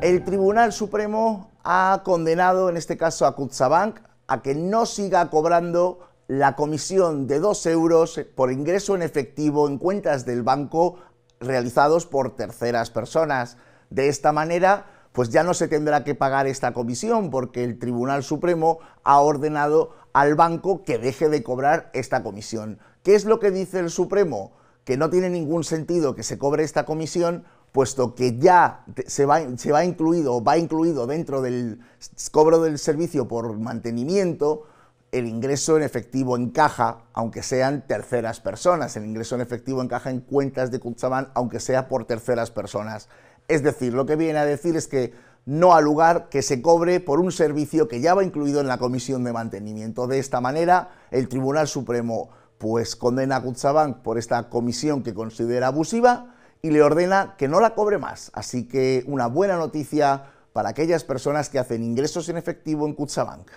El Tribunal Supremo ha condenado, en este caso, a Kutsabank a que no siga cobrando la comisión de 2 euros por ingreso en efectivo en cuentas del banco realizados por terceras personas. De esta manera, pues ya no se tendrá que pagar esta comisión porque el Tribunal Supremo ha ordenado al banco que deje de cobrar esta comisión. ¿Qué es lo que dice el Supremo? Que no tiene ningún sentido que se cobre esta comisión puesto que ya se va, se va incluido, va incluido dentro del cobro del servicio por mantenimiento, el ingreso en efectivo en caja, aunque sean terceras personas, el ingreso en efectivo en caja en cuentas de Kutsaman, aunque sea por terceras personas. Es decir, lo que viene a decir es que no al lugar que se cobre por un servicio que ya va incluido en la comisión de mantenimiento. De esta manera, el Tribunal Supremo pues condena a Kutsabank por esta comisión que considera abusiva y le ordena que no la cobre más. Así que una buena noticia para aquellas personas que hacen ingresos en efectivo en Kutsabank.